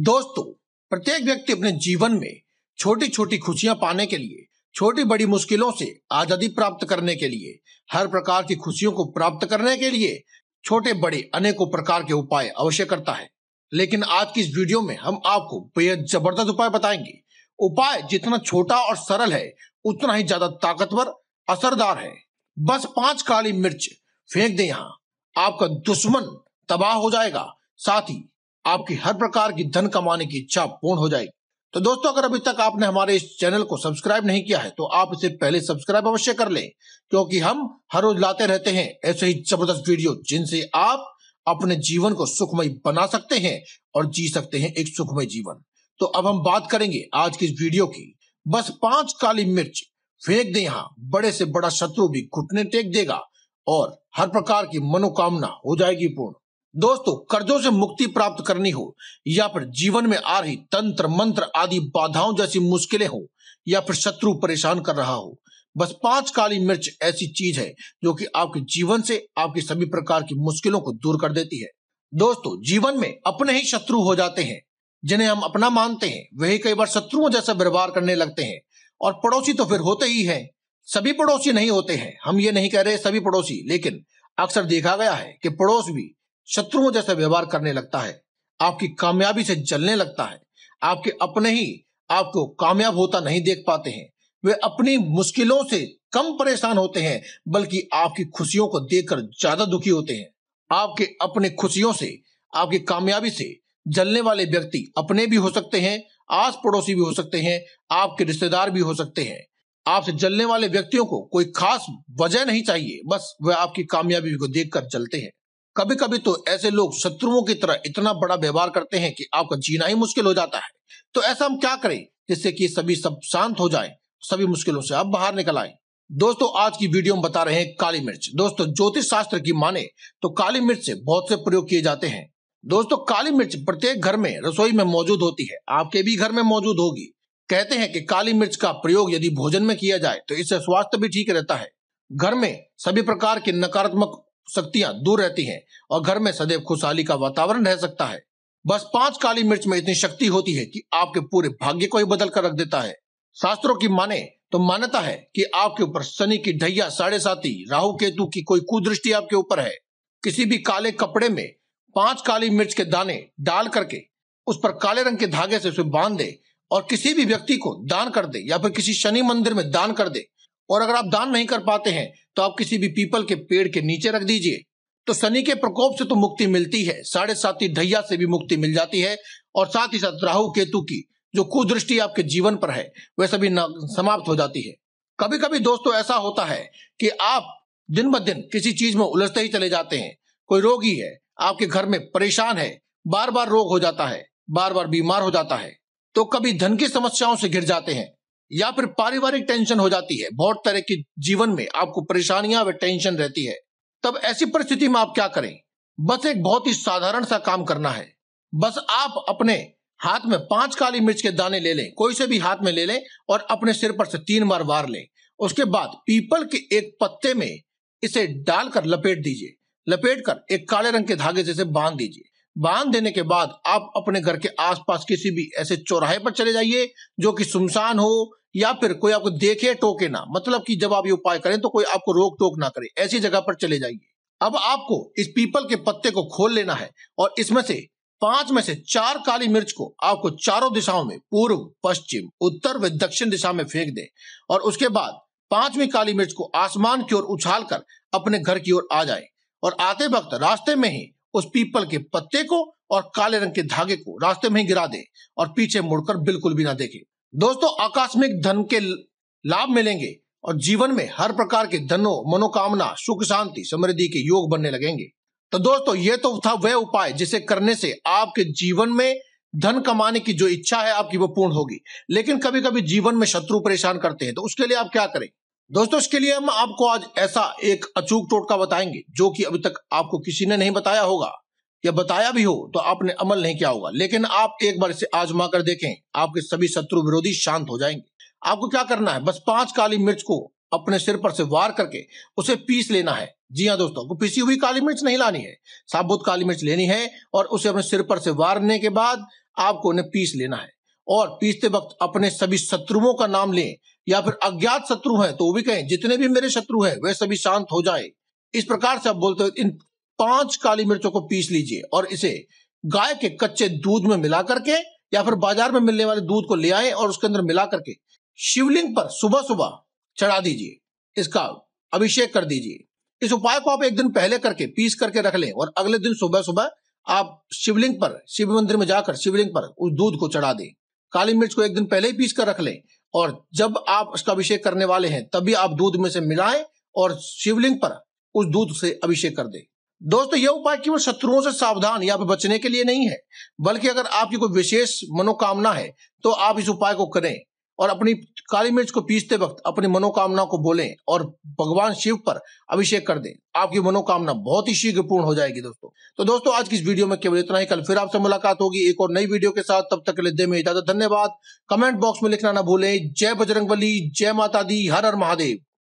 दोस्तों प्रत्येक व्यक्ति अपने जीवन में छोटी छोटी खुशियां पाने के लिए छोटी बड़ी मुश्किलों से आजादी प्राप्त करने के लिए हर प्रकार की खुशियों को प्राप्त करने के लिए छोटे बड़े अनेकों प्रकार के उपाय अवश्य करता है लेकिन आज की इस वीडियो में हम आपको बेहद जबरदस्त उपाय बताएंगे उपाय जितना छोटा और सरल है उतना ही ज्यादा ताकतवर असरदार है बस पांच काली मिर्च फेंक दे यहाँ आपका दुश्मन तबाह हो जाएगा साथ ही आपकी हर प्रकार की धन कमाने की इच्छा पूर्ण हो जाएगी तो दोस्तों अगर अभी तक आपने हमारे इस चैनल को सब्सक्राइब नहीं किया है तो आप इसे पहले सब्सक्राइब अवश्य कर लें क्योंकि हम हर रोज लाते रहते हैं ऐसे ही जबरदस्त वीडियो जिनसे आप अपने जीवन को सुखमय बना सकते हैं और जी सकते हैं एक सुखमय जीवन तो अब हम बात करेंगे आज की इस वीडियो की बस पांच काली मिर्च फेंक दे यहाँ बड़े से बड़ा शत्रु भी घुटने टेक देगा और हर प्रकार की मनोकामना हो जाएगी पूर्ण दोस्तों कर्जों से मुक्ति प्राप्त करनी हो या फिर जीवन में आ रही तंत्र मंत्र आदि बाधाओं जैसी मुश्किलें हो या फिर शत्रु परेशान कर रहा हो बस पांच काली मिर्च ऐसी चीज है जो कि आपके जीवन से आपकी सभी प्रकार की मुश्किलों को दूर कर देती है दोस्तों जीवन में अपने ही शत्रु हो जाते हैं जिन्हें हम अपना मानते हैं वही कई बार शत्रुओं जैसा व्यवहार करने लगते हैं और पड़ोसी तो फिर होते ही हैं सभी पड़ोसी नहीं होते हैं हम ये नहीं कह रहे सभी पड़ोसी लेकिन अक्सर देखा गया है कि पड़ोस भी शत्रुओं जैसा व्यवहार करने लगता है आपकी कामयाबी से जलने लगता है आपके अपने ही आपको कामयाब होता नहीं देख पाते हैं वे अपनी मुश्किलों से कम परेशान होते हैं बल्कि आपकी खुशियों को देखकर ज्यादा दुखी होते हैं आपके अपने खुशियों से आपकी कामयाबी से जलने वाले व्यक्ति अपने भी हो सकते हैं आस पड़ोसी भी हो सकते हैं आपके रिश्तेदार भी हो सकते हैं आपसे जलने वाले व्यक्तियों को कोई खास वजह नहीं चाहिए बस वह आपकी कामयाबी को देखकर जलते हैं कभी कभी तो ऐसे लोग शत्रुओं की तरह इतना बड़ा व्यवहार करते हैं कि आपका जीना ही मुश्किल हो जाता है तो ऐसा हम क्या करें जिससे कि सभी सब शांत हो जाए सभी मुश्किलों से आप बाहर निकल आए दोस्तों आज की वीडियो में बता रहे हैं काली मिर्च दोस्तों ज्योतिष शास्त्र की माने तो काली मिर्च से बहुत से प्रयोग किए जाते हैं दोस्तों काली मिर्च प्रत्येक घर में रसोई में मौजूद होती है आपके भी घर में मौजूद होगी कहते हैं कि काली मिर्च का प्रयोग यदि भोजन में किया जाए तो इससे स्वास्थ्य भी ठीक रहता है घर में सभी प्रकार के नकारात्मक शक्तियां दूर रहती हैं और घर में सदैव खुशहाली का वातावरण रह सकता है बस पांच काली मिर्च में इतनी शक्ति होती है कि आपके पूरे भाग्य को ही बदल कर रख देता है शास्त्रों की माने तो मान्यता है कि आपके ऊपर शनि की ढैया साढ़े साथी राहु केतु की कोई कुदृष्टि आपके ऊपर है किसी भी काले कपड़े में पांच काली मिर्च के दाने डाल करके उस पर काले रंग के धागे से उसे बांध दे और किसी भी व्यक्ति को दान कर दे या फिर किसी शनि मंदिर में दान कर दे और अगर आप दान नहीं कर पाते हैं तो आप किसी भी पीपल के पेड़ के नीचे रख दीजिए तो शनि के प्रकोप से तो मुक्ति मिलती है साढ़े साथी धैया से भी मुक्ति मिल जाती है और साथ ही साथ राहु केतु की जो कुदृष्टि आपके जीवन पर है वह सभी समाप्त हो जाती है कभी कभी दोस्तों ऐसा होता है कि आप दिन ब दिन किसी चीज में उलझते ही चले जाते हैं कोई रोगी है आपके घर में परेशान है बार बार रोग हो जाता है बार बार बीमार हो जाता है तो कभी धन की समस्याओं से घिर जाते हैं या फिर पारिवारिक टेंशन हो जाती है बहुत तरह की जीवन में आपको परेशानियां व टेंशन रहती है तब ऐसी परिस्थिति में आप क्या करें बस एक बहुत ही साधारण सा काम करना है बस आप अपने हाथ में पांच काली मिर्च के दाने ले लें कोई से भी हाथ में ले लें और अपने सिर पर से तीन बार वार लें उसके बाद पीपल के एक पत्ते में इसे डालकर लपेट दीजिए लपेट कर एक काले रंग के धागे से बांध दीजिए बांध देने के बाद आप अपने घर के आसपास किसी भी ऐसे चौराहे पर चले जाइए जो कि सुमसान हो या फिर कोई आपको देखे टोके ना मतलब कि जब आप ये उपाय करें तो कोई आपको रोक टोक ना करे ऐसी जगह पर चले जाइए अब आपको इस पीपल के पत्ते को खोल लेना है और इसमें से पांच में से चार काली मिर्च को आपको चारों दिशाओं में पूर्व पश्चिम उत्तर व दक्षिण दिशा में फेंक दें और उसके बाद पांचवी काली मिर्च को आसमान की ओर उछाल कर अपने घर की ओर आ जाए और आते वक्त रास्ते में ही उस पीपल के पत्ते को और काले रंग के धागे को रास्ते में ही गिरा दे और पीछे मुड़कर बिल्कुल भी ना देखे दोस्तों आकस्मिक धन के लाभ मिलेंगे और जीवन में हर प्रकार के धनों मनोकामना सुख शांति समृद्धि के योग बनने लगेंगे तो दोस्तों ये तो था वह उपाय जिसे करने से आपके जीवन में धन कमाने की जो इच्छा है आपकी वो पूर्ण होगी लेकिन कभी कभी जीवन में शत्रु परेशान करते हैं तो उसके लिए आप क्या करें दोस्तों इसके लिए हम आपको आज ऐसा एक अचूक टोटका बताएंगे जो कि अभी तक आपको किसी ने नहीं बताया होगा या बताया भी हो तो आपने अमल नहीं किया होगा लेकिन आप एक बार इसे आजमा कर देखें आपके सभी शत्रु विरोधी शांत हो जाएंगे आपको क्या करना है बस पांच काली मिर्च को अपने सिर पर से वार करके उसे पीस लेना है जी हाँ दोस्तों को पीसी हुई काली मिर्च नहीं लानी है साबुत काली मिर्च लेनी है और उसे अपने सिर पर से वारने के बाद आपको उन्हें पीस लेना है और पीसते वक्त अपने सभी शत्रुओं का नाम लें या फिर अज्ञात शत्रु हैं तो वो भी कहें जितने भी मेरे शत्रु हैं वे सभी शांत हो जाएं इस प्रकार से आप बोलते हुए इन पांच काली मिर्चों को पीस लीजिए और इसे गाय के कच्चे दूध में मिला करके या फिर बाजार में मिलने वाले दूध को ले आए और उसके अंदर मिला करके शिवलिंग पर सुबह सुबह चढ़ा दीजिए इसका अभिषेक कर दीजिए इस उपाय को आप एक दिन पहले करके पीस करके रख लें और अगले दिन सुबह सुबह आप शिवलिंग पर शिव मंदिर में जाकर शिवलिंग पर उस दूध को चढ़ा दें काली मिर्च को एक दिन पहले ही पीस कर रख लें और जब आप उसका अभिषेक करने वाले हैं तभी आप दूध में से मिलाएं और शिवलिंग पर उस दूध से अभिषेक कर दें दोस्तों यह उपाय केवल शत्रुओं से सावधान या बचने के लिए नहीं है बल्कि अगर आपकी कोई विशेष मनोकामना है तो आप इस उपाय को करें और अपनी काली मिर्च को पीसते वक्त अपनी मनोकामना को बोले और भगवान शिव पर अभिषेक कर दें आपकी मनोकामना बहुत ही शीघ्र पूर्ण हो जाएगी दोस्तों तो दोस्तों आज की इस वीडियो में केवल इतना ही कल फिर आपसे मुलाकात होगी एक और नई वीडियो के साथ तब तक के लिए दे में इजाजत धन्यवाद कमेंट बॉक्स में लिखना ना भूलें जय बजरंग जय माता दी हर हर महादेव